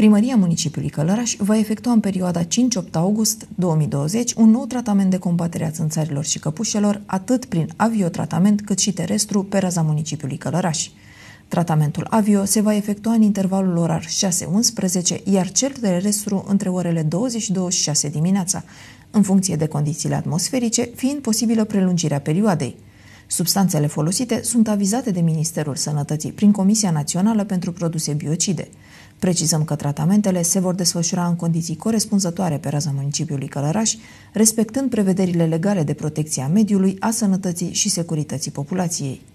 Primăria Municipiului Călăraș va efectua în perioada 5-8 august 2020 un nou tratament de combatere a țânțarilor și căpușelor, atât prin aviotratament cât și terestru pe raza Municipiului Călăraș. Tratamentul avio se va efectua în intervalul orar 6-11, iar cel terestru între orele 22 6 dimineața, în funcție de condițiile atmosferice, fiind posibilă prelungirea perioadei. Substanțele folosite sunt avizate de Ministerul Sănătății prin Comisia Națională pentru Produse Biocide. Precizăm că tratamentele se vor desfășura în condiții corespunzătoare pe raza municipiului Călăraș, respectând prevederile legale de protecție a mediului, a sănătății și securității populației.